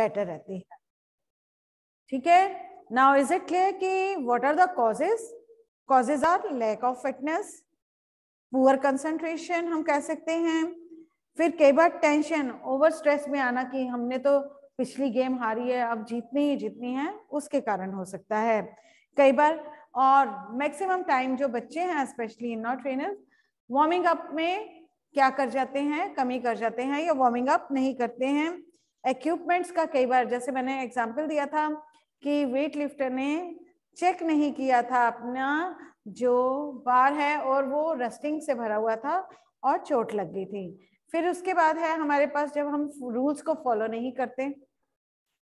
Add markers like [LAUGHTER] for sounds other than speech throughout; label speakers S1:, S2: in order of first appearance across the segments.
S1: better रहती है ठीक है नाउ इज इट क्लियर कि what are the causes causes are lack of fitness poor concentration हम कह सकते हैं फिर कई बार टेंशन ओवर स्ट्रेस में आना कि हमने तो पिछली गेम हारी है अब जीतनी ही जीतनी है उसके कारण हो सकता है कई बार और मैक्सिमम टाइम जो बच्चे हैं specially in not trainer warming up में क्या कर जाते हैं कमी कर जाते हैं या वार्मिंग अप नहीं करते हैं इक्विपमेंट्स का कई बार जैसे मैंने एग्जाम्पल दिया था कि वेट लिफ्टर ने चेक नहीं किया था अपना जो बार है और वो रस्टिंग से भरा हुआ था और चोट लग गई थी फिर उसके बाद है हमारे पास जब हम रूल्स को फॉलो नहीं करते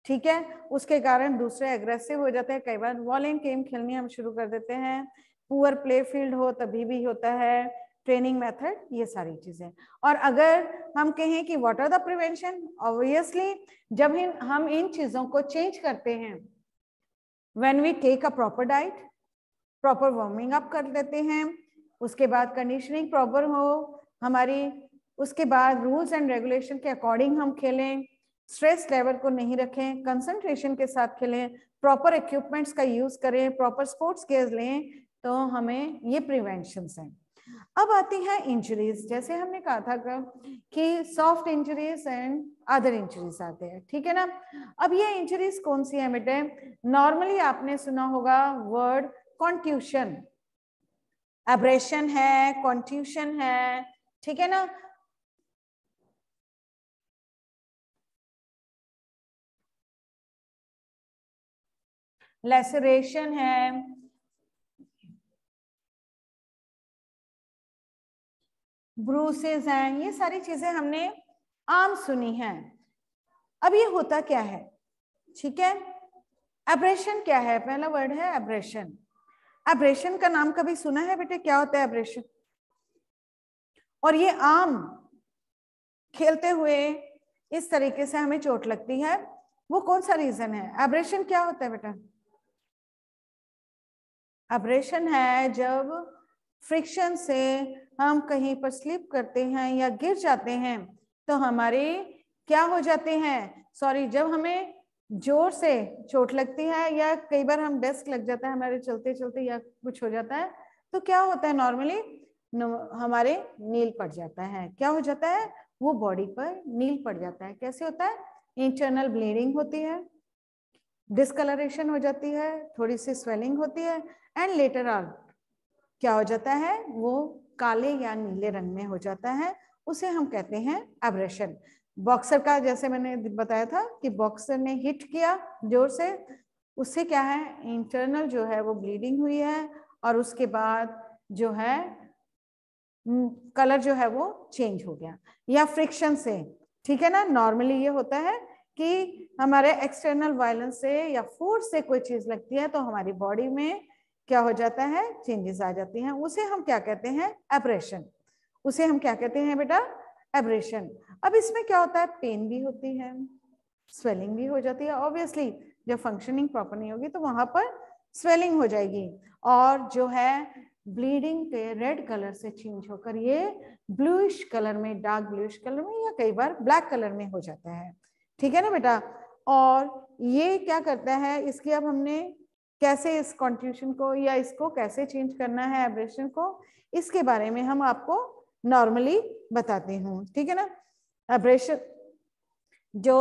S1: ठीक है उसके कारण दूसरे एग्रेसिव हो जाते हैं कई बार वॉलिंग गेम खेलनी हम शुरू कर देते हैं पुअर प्ले फील्ड हो तभी भी होता है ट्रेनिंग मेथड ये सारी चीजें और अगर हम कहें कि what are the prevention obviously जब इन हम इन चीजों को चेंज करते हैं when we take a proper diet proper warming up कर लेते हैं उसके बाद कंडीशनिंग प्रॉपर हो हमारी उसके बाद रूल्स एंड रेगुलेशन के अकॉर्डिंग हम खेलें स्ट्रेस लेवल को नहीं रखें कंसंट्रेशन के साथ खेलें प्रॉपर इक्विपमेंट्स का यूज करें प्रॉपर स्पोर्ट्स गेयर लें तो हमें ये प्रिवेंशन हैं अब आती है इंजरीज जैसे हमने कहा था कि soft injuries and other injuries आते हैं ठीक है ना अब ये इंजरीज कौन सी है बेटे नॉर्मली आपने सुना होगा वर्ड कॉन्ट्यूशन एब्रेशन है कॉन्ट्यूशन है ठीक है ना लेसरेशन है ब्रूसेज हैं ये सारी चीजें हमने आम सुनी हैं अब ये होता क्या है ठीक है एब्रेशन क्या है पहला वर्ड है एब्रेशन एब्रेशन का नाम कभी सुना है बेटे क्या होता है एब्रेशन और ये आम खेलते हुए इस तरीके से हमें चोट लगती है वो कौन सा रीजन है एब्रेशन क्या होता है बेटा एब्रेशन है जब फ्रिक्शन से हम कहीं पर स्लिप करते हैं या गिर जाते हैं तो हमारे क्या हो जाते हैं सॉरी जब हमें जोर से चोट लगती है या कई बार हम डेस्क लग जाता है हमारे चलते चलते या कुछ हो जाता है तो क्या होता है नॉर्मली हमारे नील पड़ जाता है क्या हो जाता है वो बॉडी पर नील पड़ जाता है कैसे होता है इंटरनल ब्लीडिंग होती है डिसकलरेशन हो जाती है थोड़ी सी स्वेलिंग होती है एंड लेटर ऑन क्या हो जाता है वो काले या नीले रंग में हो जाता है उसे हम कहते हैं एब्रेशन बॉक्सर का जैसे मैंने बताया था कि बॉक्सर ने हिट किया जोर से उससे क्या है इंटरनल जो है वो ब्लीडिंग हुई है और उसके बाद जो है कलर हम्म, जो है वो चेंज हो गया या फ्रिक्शन से ठीक है ना नॉर्मली ये होता है कि हमारे एक्सटर्नल वायलेंस से या फोर्स से कोई चीज लगती है तो हमारी बॉडी में क्या हो जाता है चेंजेस आ जाती हैं उसे हम क्या कहते हैं एब्रेशन उसे हम क्या कहते हैं बेटा एब्रेशन अब इसमें क्या होता है पेन भी होती है स्वेलिंग भी हो जाती है ऑब्वियसली जब फंक्शनिंग प्रॉपर नहीं होगी तो वहां पर स्वेलिंग हो जाएगी और जो है ब्लीडिंग के रेड कलर से चेंज होकर ये ब्लूइश कलर में डार्क ब्लूइश कलर में या कई बार ब्लैक कलर में हो जाता है ठीक है ना बेटा और ये क्या करता है इसकी अब हमने कैसे इस कॉन्ट्यूशन को या इसको कैसे चेंज करना है एब्रेशन को इसके बारे में हम आपको नॉर्मली बताती हूँ ठीक है ना एब्रेशन जो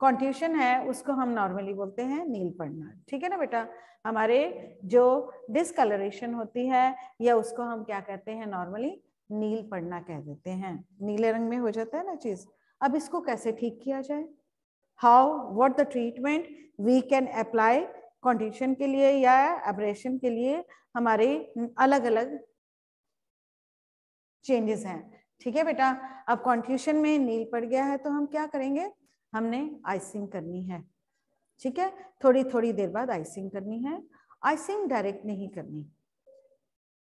S1: कॉन्ट्यूशन है उसको हम नॉर्मली बोलते हैं नील पड़ना ठीक है ना बेटा हमारे जो डिसकलरेशन होती है या उसको हम क्या कहते हैं नॉर्मली नील पड़ना कह देते हैं नीले रंग में हो जाता है ना चीज अब इसको कैसे ठीक किया जाए how what the treatment we can apply contusion के लिए या एब्रेशन के लिए हमारे अलग अलग चेंजेस हैं ठीक है बेटा अब कॉन्ट्यूशन में नील पड़ गया है तो हम क्या करेंगे हमने आइसिंग करनी है ठीक है थोड़ी थोड़ी देर बाद आइसिंग करनी है आइसिंग डायरेक्ट नहीं करनी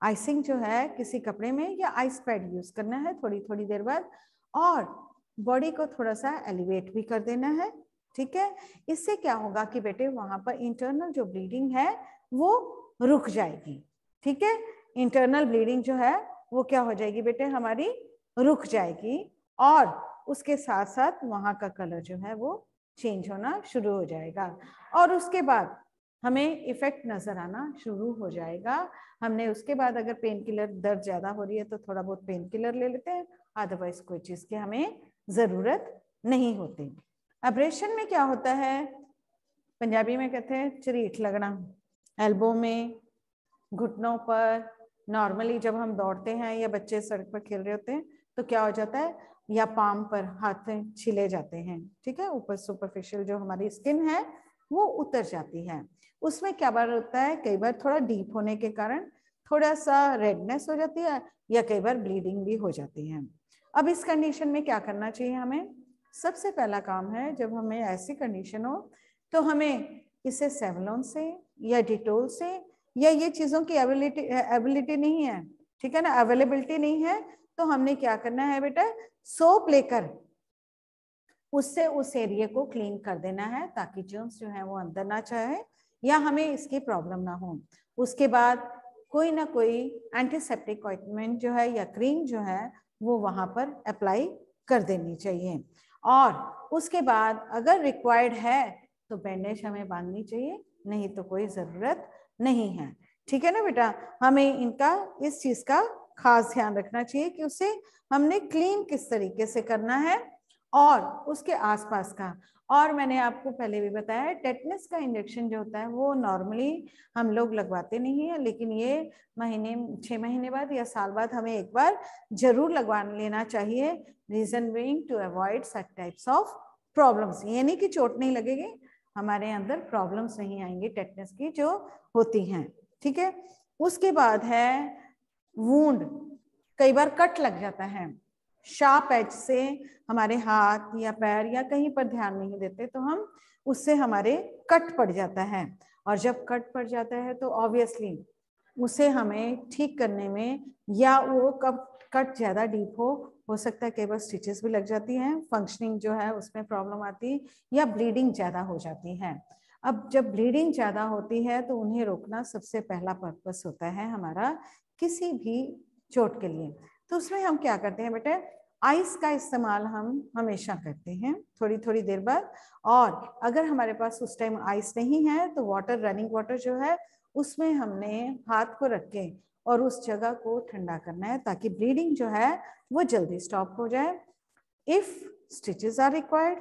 S1: आइसिंग जो है किसी कपड़े में या आइस पैड यूज करना है थोड़ी थोड़ी देर बाद और बॉडी को थोड़ा सा एलिवेट भी कर देना है ठीक है इससे क्या होगा कि बेटे वहां पर इंटरनल जो ब्लीडिंग है वो रुक जाएगी ठीक है इंटरनल ब्लीडिंग जो है वो क्या हो जाएगी बेटे हमारी रुक जाएगी और उसके साथ साथ वहाँ का कलर जो है वो चेंज होना शुरू हो जाएगा और उसके बाद हमें इफेक्ट नज़र आना शुरू हो जाएगा हमने उसके बाद अगर पेन किलर दर्द ज़्यादा हो रही है तो थोड़ा बहुत पेन किलर ले लेते हैं अदरवाइज कोई चीज़ की हमें ज़रूरत नहीं होती अब्रेशन में क्या होता है पंजाबी में कहते हैं चरीठ लगना एल्बो में घुटनों पर नॉर्मली जब हम दौड़ते हैं या बच्चे सड़क पर खेल रहे होते हैं तो क्या हो जाता है या पाम पर हाथ छिले जाते हैं ठीक है ऊपर सुपरफिशियल जो हमारी स्किन है वो उतर जाती है उसमें क्या बार होता है कई बार थोड़ा डीप होने के कारण थोड़ा सा रेडनेस हो जाती है या कई बार ब्लीडिंग भी हो जाती है अब इस कंडीशन में क्या करना चाहिए हमें सबसे पहला काम है जब हमें ऐसी कंडीशन हो तो हमें इसे सेवलोन से या डिटोल से या ये चीज़ों की एबिलिटी एबिलिटी नहीं है ठीक है ना अवेलेबिलिटी नहीं है तो हमने क्या करना है बेटा सोप लेकर उससे उस एरिया को क्लीन कर देना है ताकि जर्म्स जो है वो अंदर ना चाहे या हमें इसकी प्रॉब्लम ना हो उसके बाद कोई ना कोई एंटीसेप्टिक ऑइटमेंट जो है या क्रीम जो है वो वहाँ पर अप्लाई कर देनी चाहिए और उसके बाद अगर रिक्वायर्ड है तो बैंडेज हमें बांधनी चाहिए नहीं तो कोई ज़रूरत नहीं है ठीक है ना बेटा हमें इनका इस चीज़ का खास ध्यान रखना चाहिए कि उसे हमने क्लीन किस तरीके से करना है और उसके आसपास का और मैंने आपको पहले भी बताया है टेटनेस का इंजेक्शन जो होता है वो नॉर्मली हम लोग लगवाते नहीं है लेकिन ये महीने छः महीने बाद या साल बाद हमें एक बार जरूर लगवा लेना चाहिए reason being to avoid such types of problems यानी कि चोट नहीं लगेगी हमारे अंदर प्रॉब्लम्स नहीं आएंगे टेटनेस की जो होती हैं ठीक है उसके बाद है वूंड कई बार कट लग जाता है शार्प एच से हमारे हाथ या पैर या कहीं पर ध्यान नहीं देते तो हम उससे हमारे कट पड़ जाता है और जब कट पड़ जाता है तो ऑब्वियसली उसे हमें ठीक करने में या वो कब कट ज़्यादा डीप हो हो सकता है कई बार स्टिचेस भी लग जाती हैं फंक्शनिंग जो है उसमें प्रॉब्लम आती या ब्लीडिंग ज़्यादा हो जाती है अब जब ब्लीडिंग ज़्यादा होती है तो उन्हें रोकना सबसे पहला पर्पस होता है हमारा किसी भी चोट के लिए तो उसमें हम क्या करते हैं बेटे आइस का इस्तेमाल हम हमेशा करते हैं थोड़ी थोड़ी देर बाद और अगर हमारे पास उस टाइम आइस नहीं है तो वाटर रनिंग वाटर जो है उसमें हमने हाथ को रख के और उस जगह को ठंडा करना है ताकि ब्लीडिंग जो है वो जल्दी स्टॉप हो जाए if stitches are required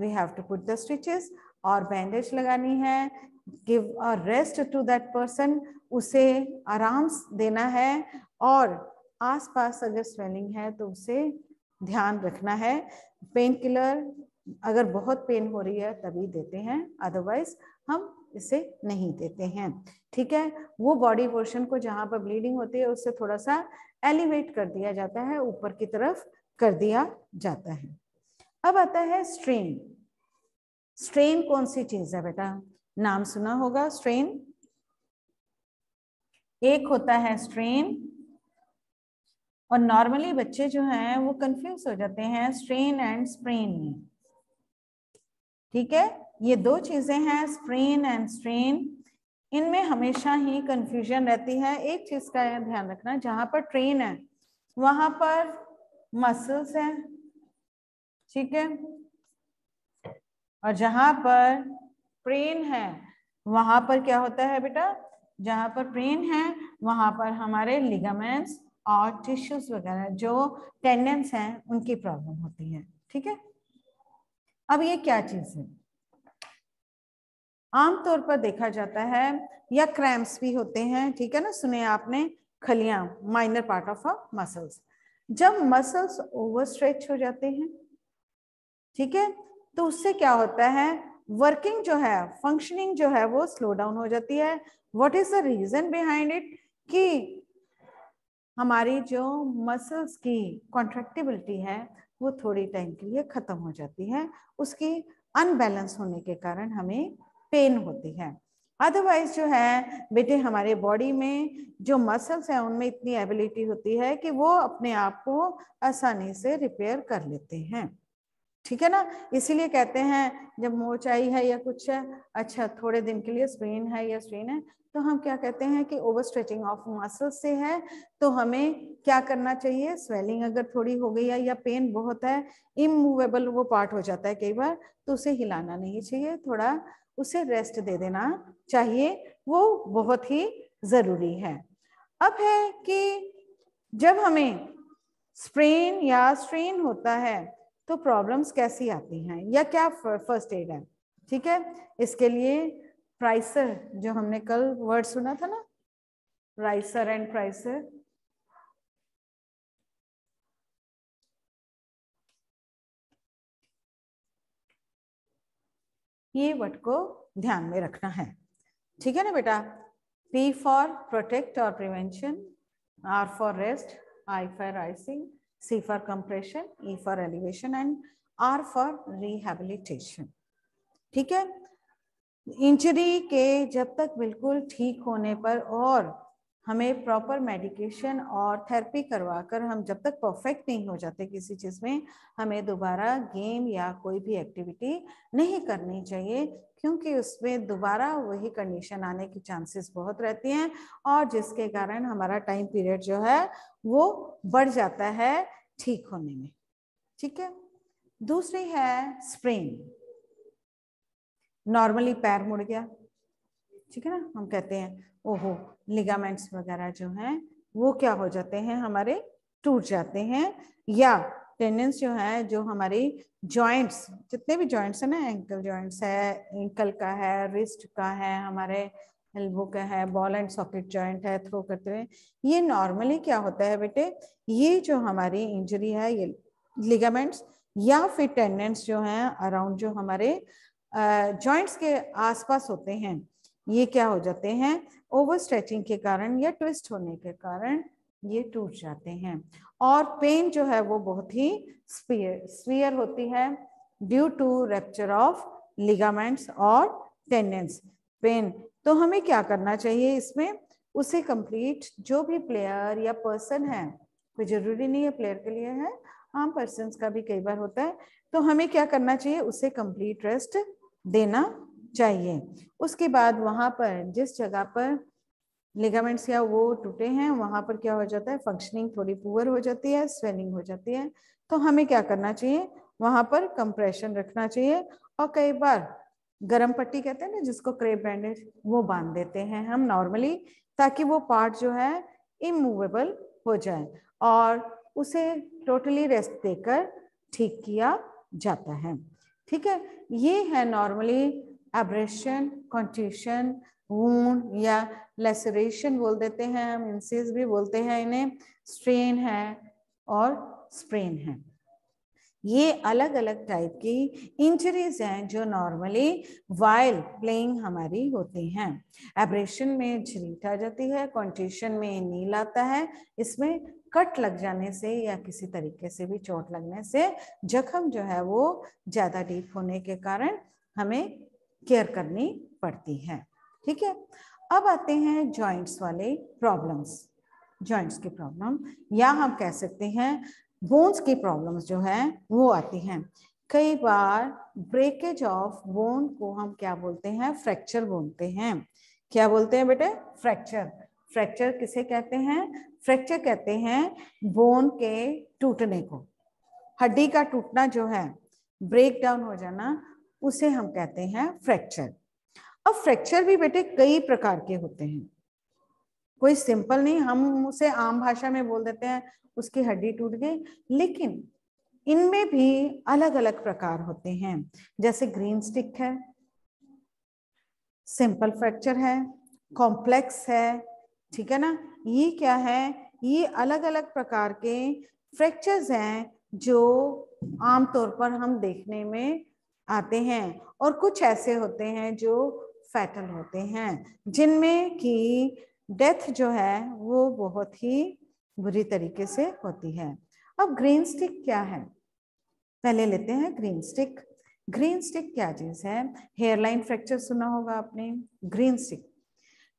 S1: we have to put the stitches और बैंडेज लगानी है give a rest to that person उसे आराम देना है और आसपास अगर स्वेलिंग है तो उसे ध्यान रखना है पेन किलर अगर बहुत पेन हो रही है तभी देते हैं अदरवाइज हम इसे नहीं देते हैं ठीक है वो बॉडी पोर्शन को जहां पर ब्लीडिंग होती है उससे थोड़ा सा एलिवेट कर दिया जाता है ऊपर की तरफ कर दिया जाता है अब आता है स्ट्रेन स्ट्रेन कौन सी चीज है बेटा नाम सुना होगा स्ट्रेन एक होता है स्ट्रेन और नॉर्मली बच्चे जो हैं वो कंफ्यूज हो जाते हैं स्ट्रेन एंड स्प्रेन में ठीक है ये दो चीजें हैं स्प्रेन एंड स्ट्रेन इनमें हमेशा ही कंफ्यूजन रहती है एक चीज का ध्यान रखना जहां पर ट्रेन है वहां पर मसल्स है ठीक है और जहां पर प्रेन है वहां पर क्या होता है बेटा जहां पर प्रेन है वहां पर हमारे लिगामेंट्स और टिश्यूज वगैरह जो टेंडेंस हैं उनकी प्रॉब्लम होती है ठीक है अब ये क्या चीज है आमतौर पर देखा जाता है या क्रैम्स भी होते हैं ठीक है ना सुने आपने खलियां minor part of a muscles जब मसल्स ओवर स्ट्रेच हो जाते हैं ठीक है तो उससे क्या होता है वर्किंग जो है फंक्शनिंग जो है वो स्लो डाउन हो जाती है what is the reason behind it कि हमारी जो मसल्स की कॉन्ट्रैक्टिबिलिटी है वो थोड़ी टाइम के लिए ख़त्म हो जाती है उसकी अनबैलेंस होने के कारण हमें पेन होती है अदरवाइज जो है बेटे हमारे बॉडी में जो मसल्स हैं उनमें इतनी एबिलिटी होती है कि वो अपने आप को आसानी से रिपेयर कर लेते हैं ठीक है ना इसीलिए कहते हैं जब मोच आई है या कुछ है अच्छा थोड़े दिन के लिए स्वेन है या स्वेन है तो हम क्या कहते हैं कि ओवर स्ट्रेचिंग ऑफ मसल से है तो हमें क्या करना चाहिए स्वेलिंग अगर थोड़ी हो गई है या पेन बहुत है इमूवेबल वो पार्ट हो जाता है कई बार तो उसे हिलाना नहीं चाहिए थोड़ा उसे रेस्ट दे देना चाहिए वो बहुत ही ज़रूरी है अब है कि जब हमें स्प्रेन या स्ट्रेन होता है तो प्रॉब्लम्स कैसी आती हैं या क्या फर्स्ट एड है ठीक है इसके लिए प्राइसर जो हमने कल वर्ड सुना था ना प्राइसर एंड प्राइसर ये वर्ड को ध्यान में रखना है ठीक है ना बेटा पी फॉर प्रोटेक्ट और prevention R for rest I for icing C for compression E for elevation and R for rehabilitation ठीक है इंजरी के जब तक बिल्कुल ठीक होने पर और हमें प्रॉपर मेडिकेशन और थेरेपी करवाकर हम जब तक परफेक्ट नहीं हो जाते किसी चीज़ में हमें दोबारा गेम या कोई भी एक्टिविटी नहीं करनी चाहिए क्योंकि उसमें दोबारा वही कंडीशन आने की चांसेस बहुत रहती हैं और जिसके कारण हमारा टाइम पीरियड जो है वो बढ़ जाता है ठीक होने में ठीक है दूसरी है स्प्रेन नॉर्मली पैर मुड़ गया ठीक है ना हम कहते हैं ओहो लिगामेंट्स वगैरह जो हैं वो क्या हो जाते हैं हमारे टूट जाते हैं या टेंडेंस जो है जो हमारी जॉइंट्स जितने भी जॉइंट्स हैं ना एंकल जॉइंट्स है एंकल का है रिस्ट का है हमारे एल्बो का है बॉल एंड सॉकेट जॉइंट है थ्रो करते हुए ये नॉर्मली क्या होता है बेटे ये जो हमारी इंजरी है ये लिगामेंट्स या फिर टेंडेंस जो है अराउंड जो हमारे जॉइंट्स के आसपास होते हैं ये क्या हो जाते हैं ओवर स्ट्रेचिंग के कारण या ट्विस्ट होने के कारण ये टूट जाते हैं और पेन जो है वो बहुत ही स्पीयर स्पीयर होती है due to rupture of ligaments और टेंडेंस पेन तो हमें क्या करना चाहिए इसमें उसे कंप्लीट जो भी प्लेयर या पर्सन है कोई जरूरी नहीं है प्लेयर के लिए है आम पर्सन का भी कई बार होता है तो हमें क्या करना चाहिए उसे कंप्लीट रेस्ट देना चाहिए उसके बाद वहाँ पर जिस जगह पर लिगामेंट्स या वो टूटे हैं वहाँ पर क्या हो जाता है फंक्शनिंग थोड़ी पुअर हो जाती है स्वेलिंग हो जाती है तो हमें क्या करना चाहिए वहाँ पर कंप्रेशन रखना चाहिए और कई बार गर्म पट्टी कहते हैं ना जिसको क्रेप बैंडेज वो बांध देते हैं हम नॉर्मली ताकि वो पार्ट जो है इमूवेबल हो जाए और उसे टोटली रेस्ट देकर ठीक किया जाता है ठीक है ये है नॉर्मली एब्रेशन कॉन्ट्यूशन वून या लेसरेशन बोल देते हैं हम इंसिस भी बोलते हैं इन्हें स्ट्रेन है और स्प्रेन है ये अलग अलग टाइप की इंजरीज हैं जो नॉर्मली वाइल प्लेइंग हमारी होती हैं एब्रेशन में झरीट आ जाती है कॉन्ट्यूशन में नील आता है इसमें कट लग जाने से या किसी तरीके से भी चोट लगने से जख्म जो है वो ज़्यादा डीप होने के कारण हमें केयर करनी पड़ती है ठीक है अब आते हैं जॉइंट्स वाले प्रॉब्लम्स जॉइंट्स की प्रॉब्लम या हम कह सकते हैं बोन्स की प्रॉब्लम्स जो है वो आती हैं कई बार ब्रेकेज ऑफ बोन को हम क्या बोलते हैं फ्रैक्चर बोलते हैं क्या बोलते हैं बेटे फ्रैक्चर फ्रैक्चर किसे कहते हैं फ्रैक्चर कहते हैं बोन के टूटने को हड्डी का टूटना जो है ब्रेक डाउन हो जाना उसे हम कहते हैं फ्रैक्चर अब फ्रैक्चर भी बेटे कई प्रकार के होते हैं कोई सिंपल नहीं हम उसे आम भाषा में बोल देते हैं उसकी हड्डी टूट गई लेकिन इनमें भी अलग अलग प्रकार होते हैं जैसे ग्रीन स्टिक है सिंपल फ्रैक्चर है कॉम्प्लेक्स है ठीक है ना ये क्या है ये अलग अलग प्रकार के फ्रैक्चर्स हैं जो आमतौर पर हम देखने में आते हैं और कुछ ऐसे होते हैं जो फैटल होते हैं जिनमें कि डेथ जो है वो बहुत ही बुरी तरीके से होती है अब ग्रीन स्टिक क्या है पहले लेते हैं ग्रीन स्टिक ग्रीन स्टिक क्या चीज़ है हेयरलाइन फ्रैक्चर सुना होगा आपने ग्रीन स्टिक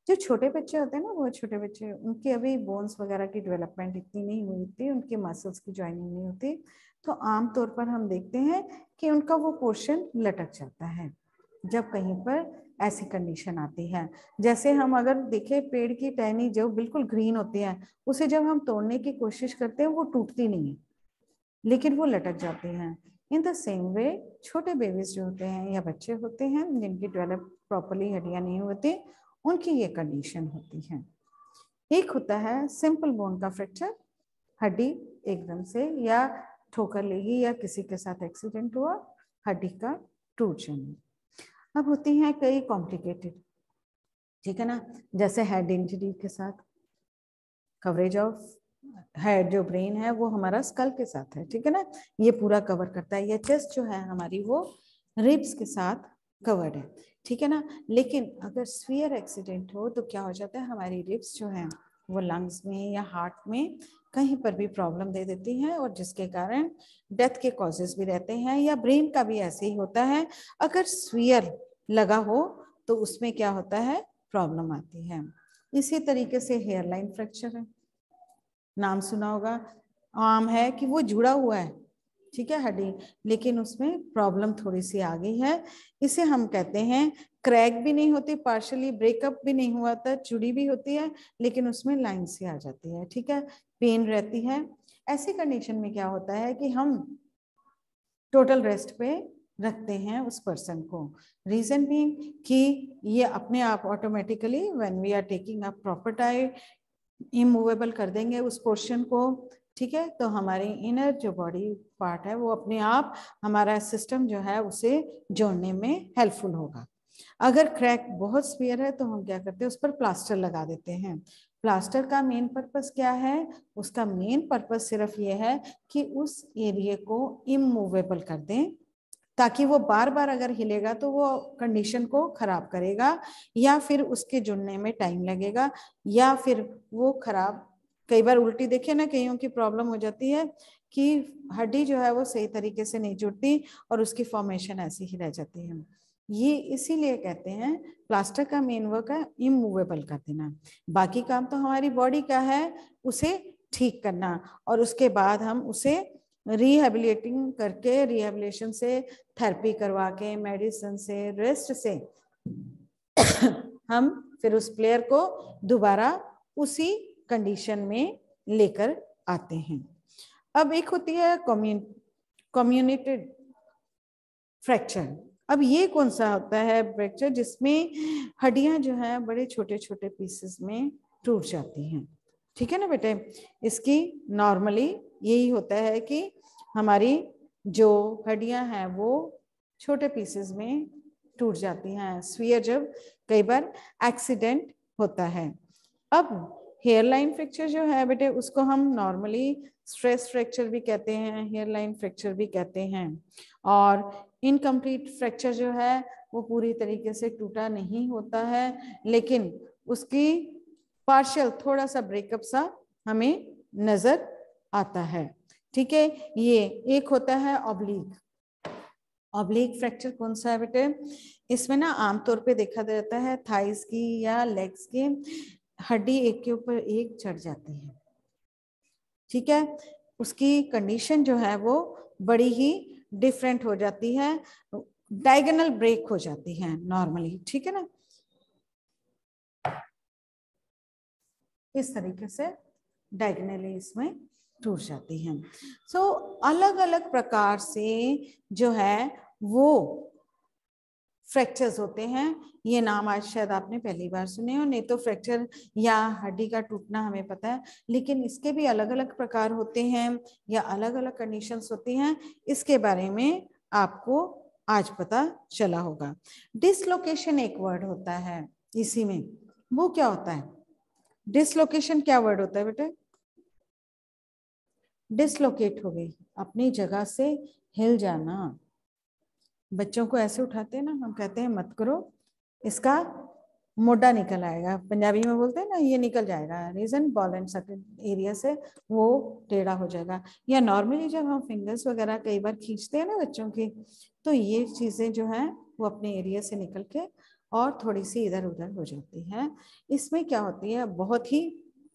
S1: जो छोटे बच्चे होते हैं ना वो छोटे बच्चे उनके अभी बोन्स वगैरह की डेवलपमेंट इतनी नहीं हुई होती उनके मसल्स की ज्वाइनिंग नहीं होती तो आमतौर पर हम देखते हैं कि उनका वो पोर्शन लटक जाता है जब कहीं पर ऐसी कंडीशन आती है जैसे हम अगर देखें पेड़ की टहनी जो बिल्कुल ग्रीन होती है उसे जब हम तोड़ने की कोशिश करते हैं वो टूटती नहीं है लेकिन वो लटक जाती हैं इन द सेम वे छोटे बेबीज जो होते हैं या बच्चे होते हैं जिनकी डेवलप प्रॉपरली हड्डियाँ नहीं होती उनकी ये कंडीशन होती है एक होता है सिंपल बोन का फ्रैक्चर हड्डी एकदम से या ठोकर लेगी या किसी के साथ एक्सीडेंट हुआ हड्डी का टूट जाना अब होती है कई कॉम्प्लिकेटेड ठीक है ना जैसे हेड इंजरी के साथ कवरेज ऑफ हेड जो ब्रेन है वो हमारा स्कल के साथ है ठीक है ना ये पूरा कवर करता है या चेस्ट जो है हमारी वो रिब्स के साथ कवर्ड है ठीक है ना लेकिन अगर स्वीयर एक्सीडेंट हो तो क्या हो जाता है हमारी रिब्स जो है वो लंग्स में या हार्ट में कहीं पर भी प्रॉब्लम दे देती हैं और जिसके कारण डेथ के कॉजेज भी रहते हैं या ब्रेन का भी ऐसे ही होता है अगर स्वीयर लगा हो तो उसमें क्या होता है प्रॉब्लम आती है इसी तरीके से हेयरलाइन फ्रैक्चर है नाम सुना होगा आम है कि वो जुड़ा हुआ है ठीक है हेडिंग लेकिन उसमें प्रॉब्लम थोड़ी सी आ गई है इसे हम कहते हैं क्रैक भी नहीं होती पार्शली ब्रेकअप भी नहीं हुआ था चुड़ी भी होती है लेकिन उसमें लाइन सी आ जाती है ठीक है पेन रहती है ऐसी कंडीशन में क्या होता है कि हम टोटल रेस्ट पे रखते हैं उस पर्सन को रीजन बीइंग कि ये अपने आप automatically when we are taking a proper diet immovable कर देंगे उस पोर्शन को ठीक है तो हमारी इनर जो बॉडी पार्ट है वो अपने आप हमारा सिस्टम जो है उसे जोड़ने में हेल्पफुल होगा अगर क्रैक बहुत स्पेयर है तो हम क्या करते हैं उस पर प्लास्टर लगा देते हैं प्लास्टर का मेन पर्पस क्या है उसका मेन पर्पस सिर्फ ये है कि उस एरिए को इमूवेबल कर दें ताकि वो बार बार अगर हिलेगा तो वो कंडीशन को ख़राब करेगा या फिर उसके जुड़ने में टाइम लगेगा या फिर वो ख़राब कई बार उल्टी देखिए ना कईयों की प्रॉब्लम हो जाती है कि हड्डी जो है वो सही तरीके से नहीं जुड़ती और उसकी फॉर्मेशन ऐसी ही रह जाती है ये इसीलिए कहते हैं प्लास्टर का मेन वर्क है इमूवेबल कर देना बाकी काम तो हमारी बॉडी का है उसे ठीक करना और उसके बाद हम उसे रिहेबिलिटिंग करके रिहेबिलेशन से थेरेपी करवा के मेडिसिन से रेस्ट से [COUGHS] हम फिर उस प्लेयर को दोबारा उसी कंडीशन में लेकर आते हैं अब एक होती है कम्युनिटेड फ्रैक्चर अब ये कौन सा होता है फ्रैक्चर जिसमें हड्डियां जो है बड़े छोटे छोटे पीसेस में टूट जाती हैं ठीक है ना बेटे इसकी नॉर्मली यही होता है कि हमारी जो हड्डियां हैं वो छोटे पीसेस में टूट जाती हैं स्वीयर जब कई बार एक्सीडेंट होता है अब हेयर लाइन फ्रैक्चर जो है बेटे उसको हम नॉर्मली स्ट्रेस फ्रैक्चर भी कहते हैं हेयर लाइन फ्रैक्चर भी कहते हैं और इनकम्प्लीट फ्रैक्चर जो है वो पूरी तरीके से टूटा नहीं होता है लेकिन उसकी पार्शल थोड़ा सा ब्रेकअप सा हमें नजर आता है ठीक है ये एक होता है ऑब्लिक ऑब्लिक फ्रैक्चर कौन सा है बेटे इसमें ना आमतौर पे देखा जाता है थाइस की या लेग्स की हड्डी एक के ऊपर एक चढ़ जाती है ठीक है उसकी कंडीशन जो है वो बड़ी ही डिफरेंट हो जाती है डायगोनल ब्रेक हो जाती है नॉर्मली ठीक है ना इस तरीके से डायगनली इसमें टूट जाती है सो so, अलग अलग प्रकार से जो है वो फ्रैक्चर्स होते हैं ये नाम आज शायद आपने पहली बार सुने हो नहीं तो फ्रैक्चर या हड्डी का टूटना हमें पता है लेकिन इसके भी अलग अलग प्रकार होते हैं या अलग अलग कंडीशंस होती हैं इसके बारे में आपको आज पता चला होगा डिसलोकेशन एक वर्ड होता है इसी में वो क्या होता है डिसलोकेशन क्या वर्ड होता है बेटे डिसलोकेट हो गई अपनी जगह से हिल जाना बच्चों को ऐसे उठाते हैं ना हम कहते हैं मत करो इसका मोडा निकल आएगा पंजाबी में बोलते हैं ना ये निकल जाएगा region ball and circle area से वो टेढ़ा हो जाएगा या नॉर्मली जब हम फिंगर्स वगैरह कई बार खींचते हैं ना बच्चों की तो ये चीज़ें जो है वो अपने एरिया से निकल के और थोड़ी सी इधर उधर हो जाती है इसमें क्या होती है बहुत ही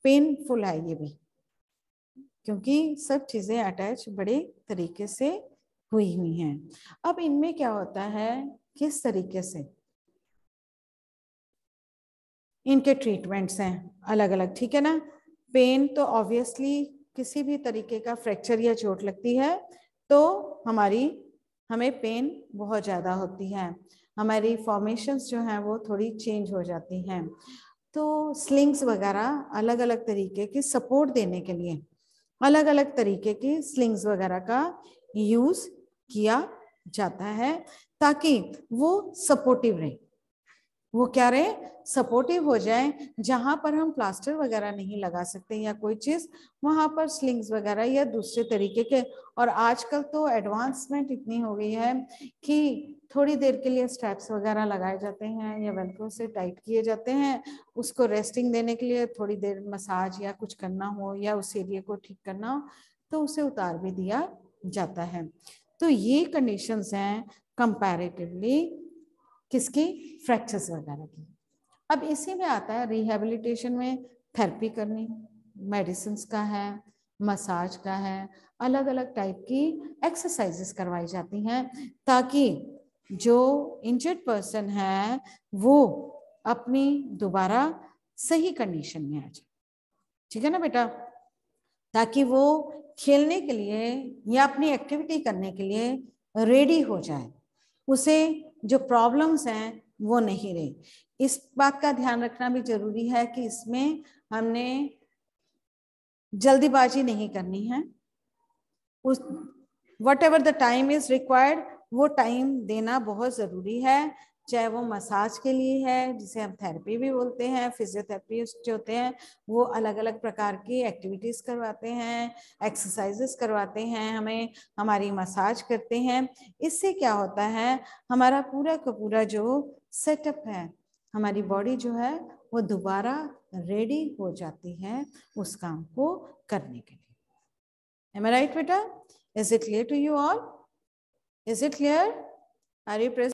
S1: पेनफुल है ये भी क्योंकि सब चीज़ें अटैच बड़े तरीके से हुई हुई हैं अब इनमें क्या होता है किस तरीके से इनके ट्रीटमेंट्स हैं अलग अलग ठीक है ना पेन तो ऑब्वियसली किसी भी तरीके का फ्रैक्चर या चोट लगती है तो हमारी हमें पेन बहुत ज़्यादा होती है हमारी फॉर्मेशंस जो हैं वो थोड़ी चेंज हो जाती हैं तो स्लिंग्स वगैरह अलग अलग तरीके की सपोर्ट देने के लिए अलग अलग तरीके की स्लिंग्स वगैरह का यूज़ किया जाता है ताकि वो सपोर्टिव रहे वो क्या रहे सपोर्टिव हो जाए जहां पर हम प्लास्टर वगैरह नहीं लगा सकते या कोई चीज वहां पर स्लिंग्स वगैरह या दूसरे तरीके के और आजकल तो एडवांसमेंट इतनी हो गई है कि थोड़ी देर के लिए स्ट्रैप्स वगैरह लगाए जाते हैं या वेलक्रो से टाइट किए जाते हैं उसको रेस्टिंग देने के लिए थोड़ी देर मसाज या कुछ करना हो या उस एरिए को ठीक करना हो तो उसे उतार भी दिया जाता है तो ये कंडीशंस हैं कंपैरेटिवली किसकी फ्रैक्चर्स वगैरह की अब इसी में आता है रिहेबिलिटेशन में थेरेपी करनी मेडिसिन का है मसाज का है अलग अलग टाइप की एक्सरसाइजेस करवाई जाती हैं ताकि जो इंजर्ड पर्सन है वो अपनी दोबारा सही कंडीशन में आ जाए ठीक है ना बेटा ताकि वो खेलने के लिए या अपनी एक्टिविटी करने के लिए रेडी हो जाए उसे जो प्रॉब्लम्स हैं वो नहीं रहे इस बात का ध्यान रखना भी जरूरी है कि इसमें हमने जल्दीबाजी नहीं करनी है उस whatever the time is required वो टाइम देना बहुत ज़रूरी है चाहे वो मसाज के लिए है जिसे हम थेरेपी भी बोलते हैं फिजियोथेरेपिस्ट जो होते हैं वो अलग अलग प्रकार की एक्टिविटीज़ करवाते हैं एक्सरसाइजेस करवाते हैं हमें हमारी मसाज करते हैं इससे क्या होता है हमारा पूरा का पूरा जो सेटअप है हमारी बॉडी जो है वो दोबारा रेडी हो जाती है उस काम को करने के लिए एम राइट बेटा is it clear to you all is it clear are you press